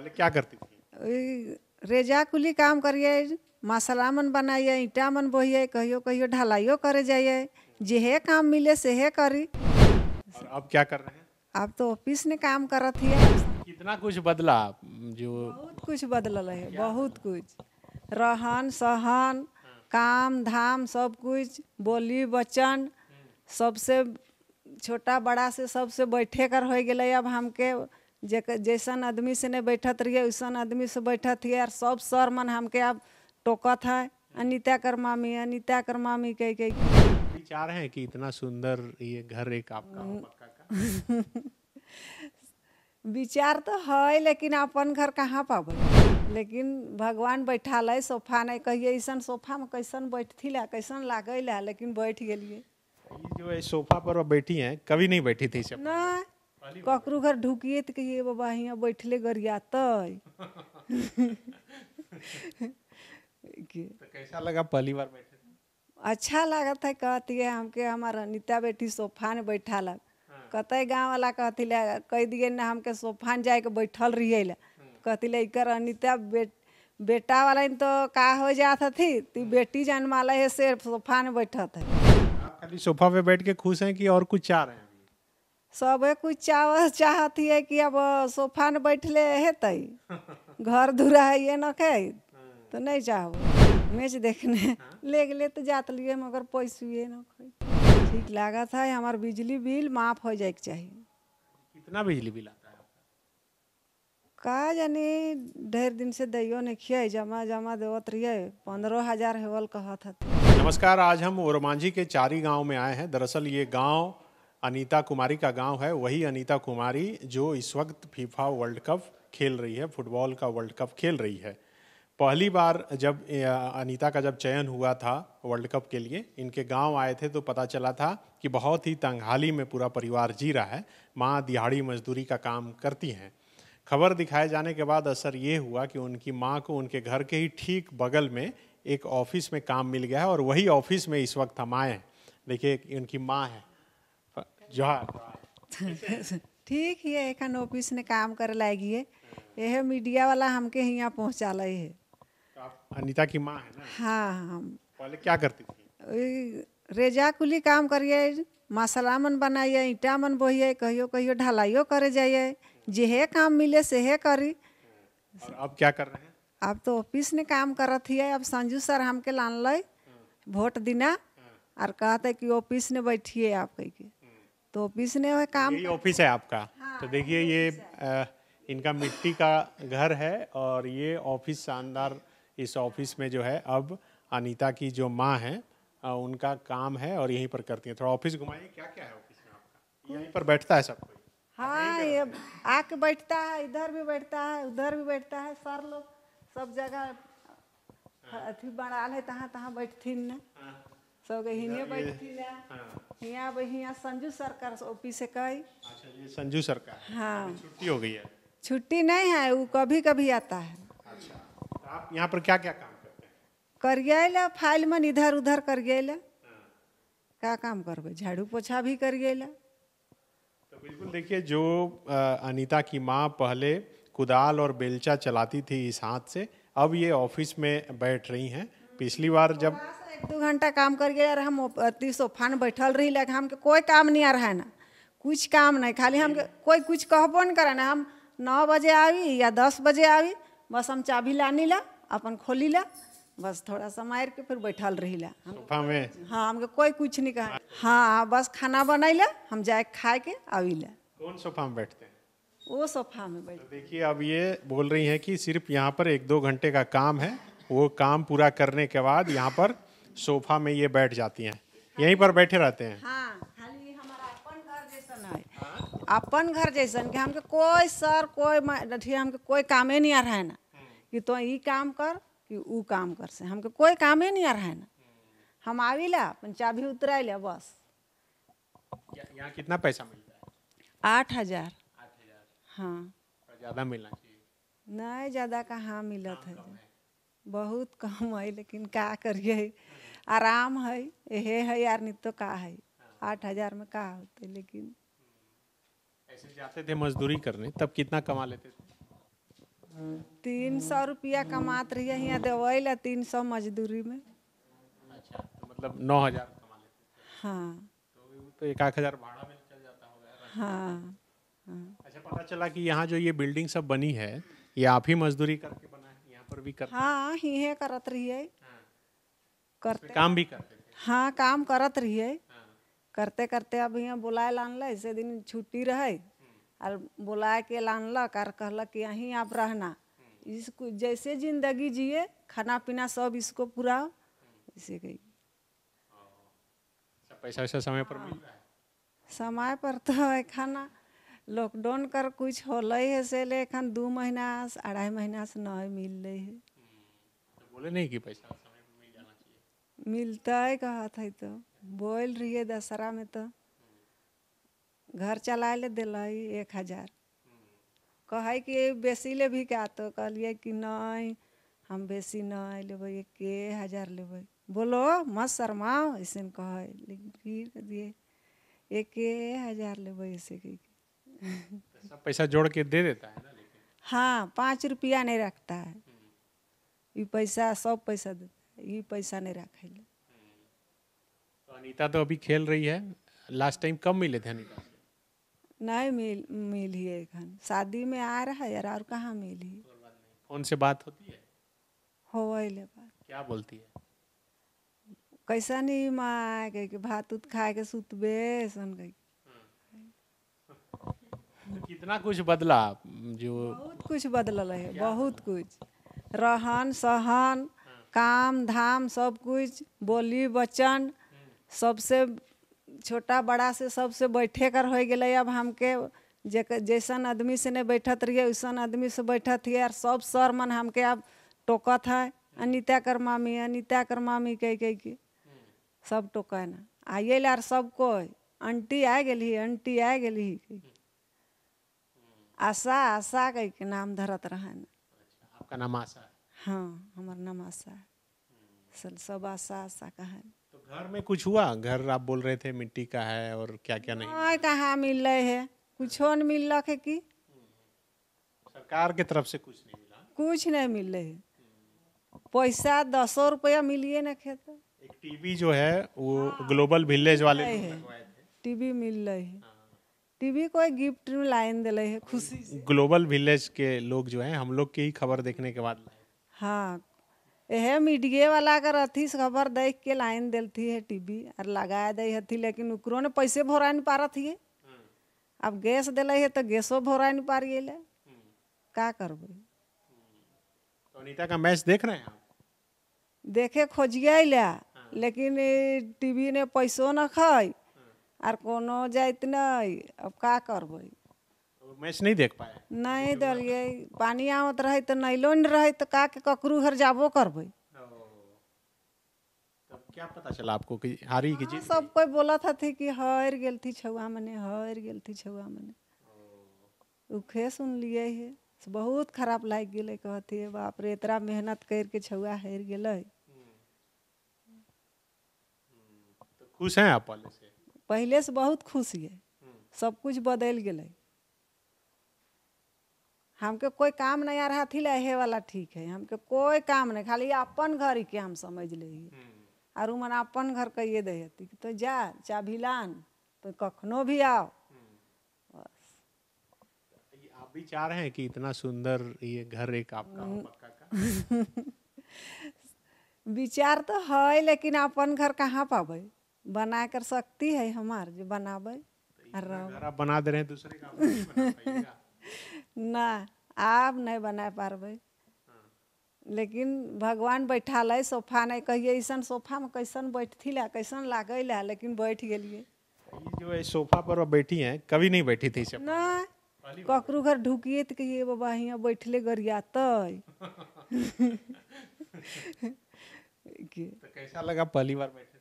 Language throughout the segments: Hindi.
पहले क्या करती थी रेजा कुली काम करिए मसाला मन बनाइए ईटा मन बोहिए कहियो कहियो ढलाइयो करे जाइए जेहे काम मिले सेहे करी और अब क्या कर रहे हैं अब तो ऑफिस ने काम करत ही कितना कुछ बदला जो बहुत कुछ बदलल है बहुत कुछ रहन सहन काम धाम सब कुछ बोली वचन सबसे छोटा बड़ा से सबसे बैठे कर हो गए अब हमके जैक जैसन आदमी से नहीं बैठत रही वैसन आदमी से बैठत है और सब सर मन हमके अब टोकत है अनिता कर मामी अनिता कर मामी कह के विचार है कि इतना सुंदर ये घर एक आपका हो पक्का का विचार तो है लेकिन अपन घर कहाँ पाब लेकिन भगवान बैठा ले सोफा नहीं कहिए ऐसा सोफा में कैसन बैठती ला कैसन लागे ला लेकिन बैठ गलिए जो सोफा पर बैठी हैं कभी नहीं बैठी थी ना ककरो घर ढुकिए तो कहिए बाबा हियाँ बैठले गरिया तो कैसा लगा पहली बार बैठे अच्छा लगा था कहती है हमके हमारा नीता बेटी सोफा में बैठा लग हाँ। कत गाँव वाला कहती कह दिए ना हमके सोफा में जाके बैठल रहिए ला हाँ। कहती लेकर अनिता बेट बेटा वाला तो का हो जाता थी ती हाँ। बेटी जन्माला है से सोफा में बैठा था खाली सोफा पे बैठ के खुश हैं कि और कुछ चाह रहे हैं सब कुछ चाव चाहत है कि अब सोफा में बैठले हेत घर धुरा है ये न खे तो नहीं चाहब मैच देखने हाँ। ले गए तो जात लिए मगर पैसुए न ठीक लागत था हमार बिजली बिल माफ हो जाए चाहिए कितना बिजली बिल आता है का जानी ढेर दिन से दैयो नहीं खिया जमा जमा देवत रहिए पंद्रह हजार हेवल कहत नमस्कार आज हम ओरमांझी के चारी गांव में आए हैं दरअसल ये गांव अनीता कुमारी का गांव है वही अनीता कुमारी जो इस वक्त फीफा वर्ल्ड कप खेल रही है फुटबॉल का वर्ल्ड कप खेल रही है पहली बार जब अनीता का जब चयन हुआ था वर्ल्ड कप के लिए इनके गांव आए थे तो पता चला था कि बहुत ही तंगहाली में पूरा परिवार जी रहा है माँ दिहाड़ी मजदूरी का काम करती हैं खबर दिखाए जाने के बाद असर ये हुआ कि उनकी माँ को उनके घर के ही ठीक बगल में एक ऑफिस में काम मिल गया है और वही ऑफिस में इस वक्त हम आए हैं देखिए उनकी माँ है जोहार ठीक ही है एखन ऑफिस ने काम करे लाएगी है यह मीडिया वाला हमके यहाँ पहुँचा लाई है तो अनिता की माँ है ना हाँ हम पहले क्या करती थी रेजा कुली काम करिए मसाला मन बनाइए ईटा मन बोहिए कहियो कहियो ढलाइयो करे जाइए जेहे काम मिले सेहे करी और अब क्या कर रहे हैं अब तो ऑफिस ने काम रही है अब संजू सर हमके लान लै हाँ। वोट दिना और हाँ। कहते कि ऑफिस ने बैठिए आप कह के तो ऑफिस ने वह काम ये ऑफिस है आपका हाँ, तो देखिए ये इनका मिट्टी का घर है और ये ऑफिस शानदार इस ऑफिस में जो है अब अनीता की जो माँ है उनका काम है और यहीं पर करती है थोड़ा ऑफिस घुमाइए क्या क्या है ऑफिस में आपका यहीं पर बैठता है सब कोई हाँ ये आके बैठता है इधर भी बैठता है उधर भी बैठता है सर लोग सब जगह हाँ। अथी बनाल है तहाँ तहाँ बैठती सो हिने बैठी ना हिया हाँ। हिया संजू सरकार ऑफिस से कई अच्छा ये संजू सरकार हाँ छुट्टी हो गई है छुट्टी नहीं है वो कभी कभी आता है अच्छा तो आप यहाँ पर क्या क्या काम करते हैं करिएला फाइल मन इधर उधर कर करिएला हाँ। क्या काम करबे झाड़ू पोछा भी कर करिएला तो बिल्कुल देखिए जो अनीता की माँ पहले कुदाल और बेलचा चलाती थी इस हाथ से अब ये ऑफिस में बैठ रही हैं पिछली बार जब तो एक दो घंटा काम कर गया हम अति सोफान बैठल रही लगे हमके कोई काम नहीं आ रहा है ना कुछ काम नहीं खाली हमके कोई कुछ कहबो नहीं करा ना हम नौ बजे आवी या दस बजे आवी बस हम चाबी लानी ला अपन खोली ला बस थोड़ा सा मार के फिर बैठल रही ला में हाँ हमके कोई कुछ नहीं कहा हाँ बस खाना ला हम जाए खा के आवी ला कौन सोफा में बैठते हैं वो सोफा में बैठ तो देखिए अब ये बोल रही है कि सिर्फ यहाँ पर एक दो घंटे का काम है वो काम पूरा करने के बाद यहाँ पर सोफा में ये बैठ जाती हैं यहीं पर बैठे रहते हैं हाँ, अपन घर जैसन कि हमके कोई सर कोई अथी हमके कोई कामे नहीं आ रहा है ना कि तो ये काम कर कि वो काम कर से हमके कोई कामे नहीं आ रहा है ना हम आवी ला अपन चाबी उतरा ले बस यहाँ कितना पैसा मिलता है आठ हजार हाँ ज़्यादा मिलना चाहिए नहीं ज़्यादा कहाँ मिलत है बहुत कम है लेकिन क्या करिए आराम है यहे है यार नहीं तो का है आठ हजार में का होते लेकिन ऐसे जाते थे मजदूरी करने तब कितना कमा लेते थे तीन सौ रुपया कमात रही है यहाँ देवे तो ला तीन सौ मजदूरी में अच्छा तो मतलब नौ हजार कमा लेते हाँ तो, तो एक आठ हजार भाड़ा में चल जाता होगा हाँ, हाँ अच्छा पता चला कि यहाँ जो ये बिल्डिंग सब बनी है ये आप ही मजदूरी करके बना है यहाँ पर भी कर हाँ ही है करत रही है करते काम भी करते हाँ काम करत रहिए करते करते अब यहाँ बुलाए लान लानल इसे दिन छुट्टी रहे हम्म। और बुला के लान लानलक और कहलक कि यहीं आप रहना हम्म। इसको जैसे जिंदगी जिए खाना पीना सब इसको पूरा हम्म। इसे गई पैसा वैसा समय पर मिल रहा है हाँ, समय पर तो है खाना लॉकडाउन कर कुछ होल है से ले एखन दू महीना अढ़ाई महीना से नहीं मिल रही है तो बोले नहीं कि पैसा मिलता है कहा था तो बोल रही है दशहरा में तो घर चला ले दिल एक हजार कहे कि बेसी ले भी क्या तो कहलिए कि नहीं हम बेसी नहीं लेब एक हजार लेब बोलो मत शर्माओ ऐसे कहे लेकिन फिर दिए एक हजार लेब ऐसे पैसा जोड़ के दे देता है ना हाँ पाँच रुपया नहीं रखता है ये पैसा सब पैसा देता ये पैसा नहीं रखे तो अनीता तो अभी खेल रही है लास्ट टाइम कब मिले थे अनीता नहीं मिल मिली है एखन शादी में आ रहा है यार और कहाँ मिली फोन से बात होती है हो ले बात क्या बोलती है कैसा नहीं माँ कह के भात उत खा के सुतबे सुन गई तो कितना कुछ बदला जो बहुत कुछ बदला है बहुत कुछ रहन सहन काम धाम सब कुछ बोली वचन सबसे छोटा बड़ा से सबसे बैठे कर हो गए अब हमके जैसन आदमी से नहीं बैठत रहिए वैसन आदमी से बैठत हिए और सब सर मन हमके अब टोकत है अनिता कर मामी अनिता कर मामी कह कह के सब है ना आइए यार सब सबको आंटी आ गई आंटी आ गई आशा आशा कह के नाम धरत रहा अच्छा, ना आपका नाम आशा हाँ हमार नाम आशा सर सब आशा आशा का है तो घर में कुछ हुआ घर आप बोल रहे थे मिट्टी का है और क्या क्या नहीं हाँ कहाँ मिल रहे है कुछ नहीं मिल रहा है की सरकार के तरफ से कुछ नहीं मिला कुछ नहीं मिल रहे पैसा दसो रुपया मिलिए ना खेत एक टीवी जो है वो हाँ, ग्लोबल विलेज वाले थे टीवी मिल रही है हाँ। टीवी को एक गिफ्ट में लाइन दिले है खुशी ग्लोबल विलेज के लोग जो है हम लोग की ही खबर देखने के बाद लाए हाँ यह मीडिये वाला अगर अथी से खबर देख के लाइन दिलती है टीवी और लगा दी हथी लेकिन उकरो ने पैसे भोरा नहीं पारत हिए हम्म। अब गैस दिल है तो गैसो भोरा नहीं पार ले हम्म। का करब हम्म। तो का मैच देख रहे हैं देखे खोजिए ला हाँ। लेकिन टीवी ने पैसो न खाई और हाँ। कोनो जाइत नहीं अब का करबे मैच नहीं देख पाए नहीं दलिए पानी आवत रहे तो नैलो नहीं रहे तो का के ककरू घर जाबो करबे तब क्या पता चला आपको कि हारी की हाँ, जीत सब कोई बोला था थे कि हार गेल थी छुआ मने हार गेल थी छुआ मने खे सुन लिए है बहुत खराब लाग गेले कहती है बाप रे इतना मेहनत कर के छुआ हार गेल हम्म। हम्म। तो खुश हैं आप पहले से पहले से बहुत खुश है हम्म। सब कुछ बदल गेले हमके कोई काम नहीं आ रहा थी लहे वाला ठीक है हमके कोई काम नहीं खाली अपन घर के हम समझ ले और हम्म। मन अपन घर का ये दे हती तो जा चाभी लान तो कखनो भी आओ बस हम्म। आप भी चाह रहे हैं कि इतना सुंदर ये घर एक आपका हो हम्म। का विचार तो है लेकिन अपन घर कहाँ पाबे बना कर शक्ति है हमार जो बनाबे तो बना दे रहे हैं दूसरे का ना आब नहीं बना पारब लेकिन भगवान बैठा ले सोफा नहीं कहिए ऐसा सोफा में कैसन बैठती ला कैसन लागे ला लेकिन बैठ गए जो है सोफा पर बैठी है कभी नहीं बैठी थी न ककरो घर ढुकिए तो कहिए बाबा यहाँ बैठले गरिया तो कैसा लगा पहली बार बैठे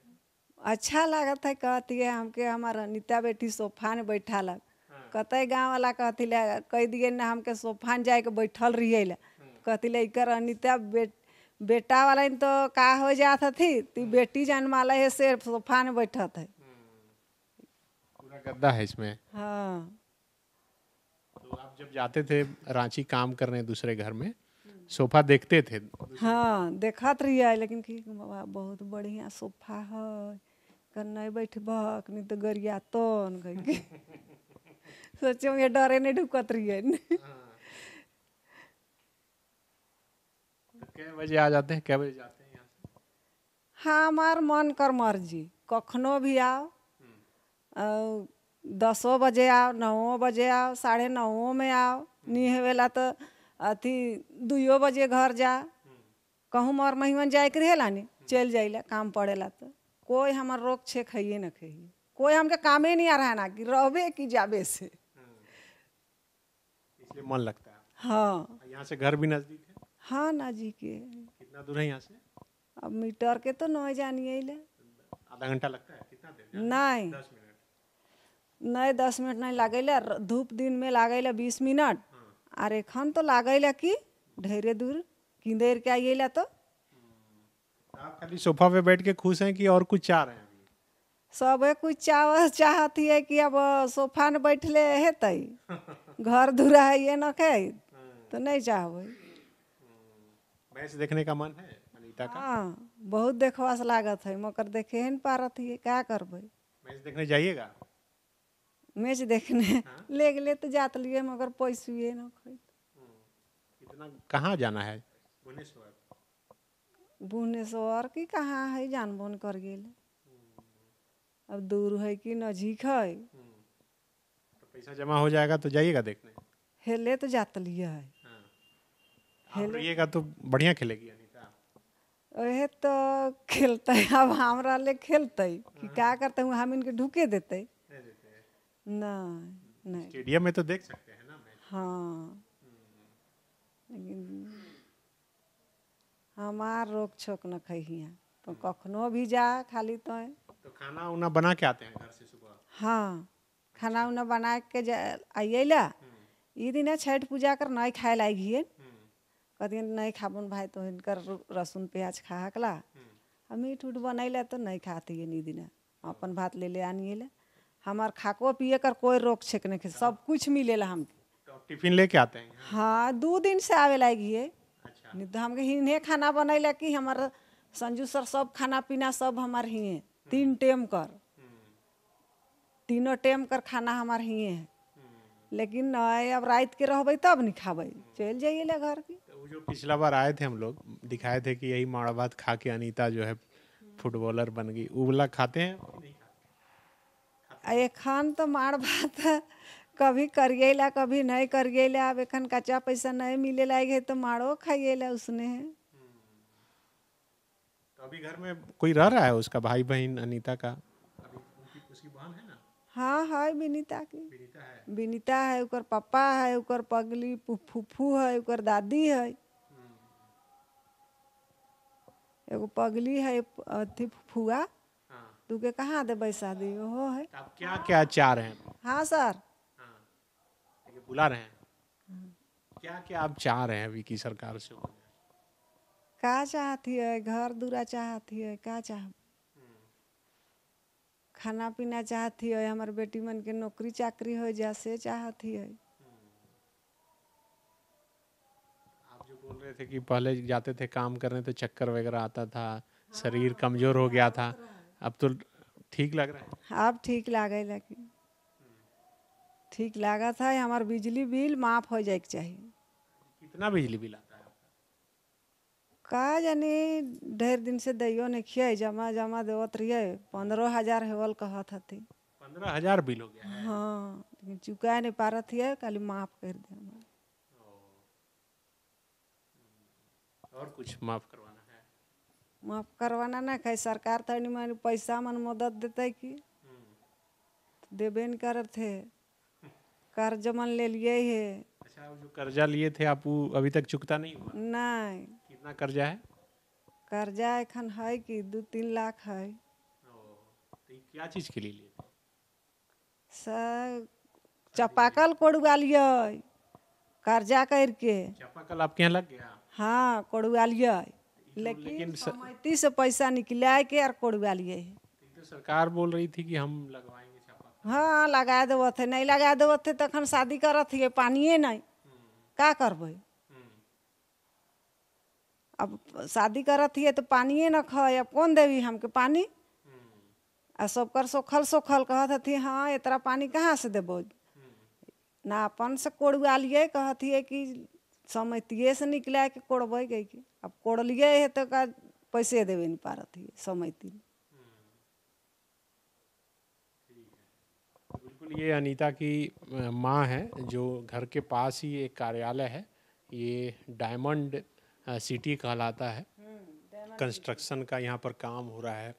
अच्छा लगा था कहती है हमके हमारा नीता बेटी सोफा ने बैठा लग कत गाँव वाला कहती कह दिए ना हमके सोफान जाए के बैठल रहिए ला हम्म। कहती इकर अनिता बेट बेटा वाला तो का हो जात थी ती हम्म। बेटी जन्माला है से सोफा में बैठत है हम्म। गद्दा है इसमें हाँ तो आप जब जाते थे रांची काम करने दूसरे घर में सोफा देखते थे हाँ देखत रहिए लेकिन बाबा बहुत बढ़िया सोफा है कन्नई बैठबक नहीं तो गरिया तो सोचियो मी डरे ने ढुकत रहियन कै बजे आ जाते हैं कै बजे जाते हैं यहां से हां मार मन कर मर्जी कखनो भी आओ दसो बजे आओ नौ बजे आओ साढ़े नौ में आओ नहीं होवेला तो अथी दुयो बजे घर जा कहूँ मर महिमन जाए के रहेला नहीं चल जाइला काम पड़े ला तो कोई हमार रोक छेक है ना खइए कोई हमके कामे नहीं आ रहा है ना कि रहे कि जाबे से इसलिए मन लगता है हाँ।, हाँ यहाँ से घर भी नजदीक है हाँ नजदीक है कितना दूर है यहाँ से अब मीटर के तो नहीं जानिए आधा घंटा लगता है कितना देर नहीं दस मिनट नहीं दस मिनट नहीं लागेला धूप दिन में लागेला बीस मिनट और हाँ। एखन तो लागेला कि ढेरे दूर किंदेर के आइएला तो हम्म। आप खाली सोफा पे बैठ के खुश हैं कि और कुछ चाह रहे हैं सब कुछ चाह चाहती है कि अब सोफा में है तई घर धुरा है ये ना कह तो नहीं चाहबे मैच देखने का मन है अनीता का हाँ बहुत देखवास लागत है मगर देखे ही रहा थी क्या करबे मैच देखने जाइएगा मैच देखने हाँ? ले गए तो जात लिए मगर पैसे न खे हम्म, इतना कहाँ जाना है भुवनेश्वर भुवनेश्वर की कहाँ है जानबोन कर गेले हम्म। अब दूर है कि नजीक है हम्म। पैसा जमा हो जाएगा तो जाइएगा देखने हेले तो जात लिया है हाँ। हेलिएगा हाँ, तो बढ़िया खेलेगी वह तो खेलते अब हमरा ले खेलते कि हाँ। क्या करते हूँ हम इनके ढूके देते ना नहीं स्टेडियम में तो देख सकते हैं ना मैच हाँ लेकिन हमार रोक छोक न खही तो कखनो भी जा खाली तो, तो खाना उना बना के आते हैं घर से सुबह हाँ खाना उना बना के आइए ला ये हम्म। दिन छठ पूजा कर नहीं खाए लागिए कहती नहीं खाबन भाई तो इनकर रसून प्याज खा हकला हम्म। आ मीठ उठ बनैला तो नहीं खाती है दिन अपन भात ले ले आनिए ला हमार खाको पिए कर कोई रोक नहीं खेल हाँ। सब कुछ ला हम तो टिफिन लेके आते हैं हाँ दो दिन से आवे लागी है अच्छा। नहीं तो हम इन्हें खाना बनैला कि हमार संजू सर सब खाना पीना सब हमार ही हम्म। तीन टेम कर तीनों टाइम कर खाना हमार ही है लेकिन अब रात के रहबे तब नहीं खाब चल जाइएगा घर की तो जो पिछला बार आए थे हम लोग दिखाए थे कि यही माड़ा भात खा के अनीता जो है फुटबॉलर बन गई उबला खाते हैं एखन तो मार भात कभी करिएला कभी नहीं करिएला अब एखन कच्चा पैसा नहीं मिले लाएगा तो मारो ला उसने तो अभी घर में कोई रह रहा है उसका भाई बहन अनीता का हाँ हाँ विनीता की विनीता है विनीता ओकर पापा है ओकर पगली फूफू है ओकर दादी है हम्म। एगो पगली है अथी फुआ हाँ। तू के कहाँ दे देबै शादी ओहो है आप क्या क्या चाह रहे हैं हाँ सर हाँ। बुला रहे हैं हम्म। क्या क्या आप चाह रहे हैं अभी की सरकार से का चाहती है घर दूरा चाहती है का चाह खाना पीना चाहती है हमारे बेटी मन के नौकरी चाकरी हो जा से चाहत ही हम्म। आप जो बोल रहे थे कि पहले जाते थे काम करने तो चक्कर वगैरह आता था हाँ। शरीर हाँ। कमजोर हो गया था हाँ। अब तो ठीक लग रहा है अब ठीक लगे लेकिन हम्म। ठीक लगा था हमारे बिजली बिल माफ हो जाए चाहिए कितना बिजली बिल आता का जानी ढेर दिन से दैयो ने खिया जमा जमा देवत रहिए पंद्रह हजार हेवल कहत हती पंद्रह हजार बिल हो गया है। हाँ लेकिन चुका नहीं पा रही है खाली माफ कर दे और कुछ माफ करवाना है माफ करवाना ना कहीं सरकार तो नहीं पैसा मन मदद देते कि हम्म। देवे नहीं कर थे कर्ज मन ले लिए है अच्छा जो कर्जा लिए थे आप अभी तक चुकता नहीं हुआ नहीं कितना कर्जा है कर्जा एखन है कि दो तीन लाख है तो क्या चीज के लिए लिए सर चपाकल कोड़ुआ लिया कर्जा करके चपाकल आपके यहाँ लग गया हाँ कोड़ुआ लिया तो तो लेकिन समिति से पैसा निकला के और कोड़ुआ लिए तो, तो सरकार बोल रही थी कि हम लगवाएंगे चपाकल हाँ लगा देव थे नहीं लगा देव थे तखन शादी करत पानी है नहीं हम्म। का करबै अब शादी करत है तो पानिए न खाए अब कौन देवी हमके पानी आ सब कर सोखल सोखल कहत हथी हाँ इतना पानी कहाँ से देबो ना अपन से कोड़वा लिए कहत हिए कि समितिए से निकला के कोड़ब गई कि अब कोड़ लिए है तो का पैसे देवे नहीं पारत हिए समैती बिल्कुल ये अनीता की माँ है जो घर के पास ही एक कार्यालय है ये डायमंड सिटी कहलाता है हम्म, कंस्ट्रक्शन का यहाँ पर काम हो रहा है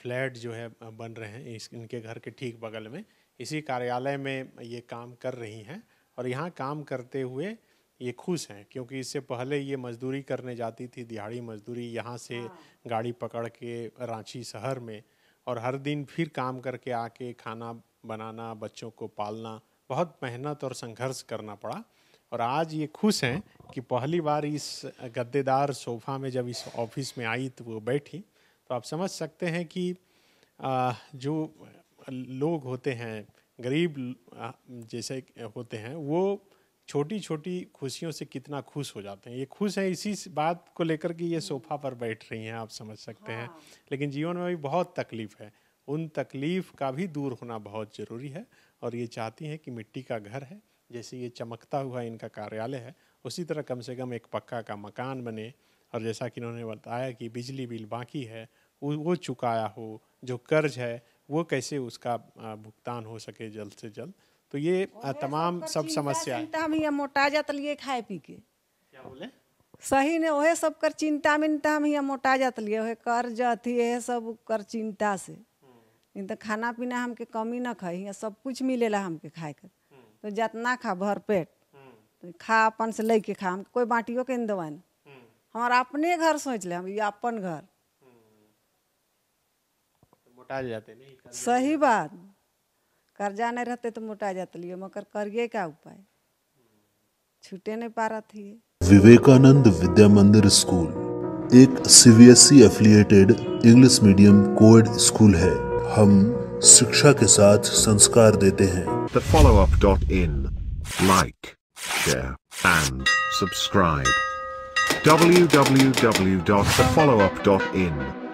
फ्लैट जो है बन रहे हैं इस इनके घर के ठीक बगल में इसी कार्यालय में ये काम कर रही हैं और यहाँ काम करते हुए ये खुश हैं क्योंकि इससे पहले ये मजदूरी करने जाती थी दिहाड़ी मजदूरी यहाँ से हाँ। गाड़ी पकड़ के रांची शहर में और हर दिन फिर काम करके आके खाना बनाना बच्चों को पालना बहुत मेहनत और संघर्ष करना पड़ा और आज ये खुश हैं कि पहली बार इस गद्देदार सोफा में जब इस ऑफिस में आई तो वो बैठी तो आप समझ सकते हैं कि जो लोग होते हैं गरीब जैसे होते हैं वो छोटी छोटी खुशियों से कितना खुश हो जाते हैं ये खुश हैं इसी बात को लेकर कि ये सोफा पर बैठ रही हैं आप समझ सकते हैं हाँ। लेकिन जीवन में भी बहुत तकलीफ है उन तकलीफ का भी दूर होना बहुत ज़रूरी है और ये चाहती हैं कि मिट्टी का घर है जैसे ये चमकता हुआ इनका कार्यालय है उसी तरह कम से कम एक पक्का का मकान बने और जैसा कि इन्होंने बताया कि बिजली बिल बाकी है वो चुकाया हो जो कर्ज है वो कैसे उसका भुगतान हो सके जल्द से जल्द तो ये तमाम सब, समस्या हम यहाँ मोटा जा लिए खाए पी के क्या बोले सही ने वह सब कर चिंता मिनता हम यहाँ मोटा जात लिए वह कर्ज अथी है सब कर चिंता से हम्म। तो खाना पीना हमके कमी ना खाई सब कुछ मिले ला हमके खाए कर तो जितना खा भर पेट हम्म। तो खा अपन से लेके खा हम कोई बाटियों के दवान हमारा हम्म। अपने घर सोच ले हम ये अपन घर हम्म। तो मोटा जाते नहीं सही बात कर्जा नहीं रहते तो मोटा जाते लिए मगर करिए क्या उपाय छूटे नहीं पा रहा थी विवेकानंद विद्या मंदिर स्कूल एक CBSE affiliated English medium coed school है हम The follow up like share and subscribe www.thefollowup.in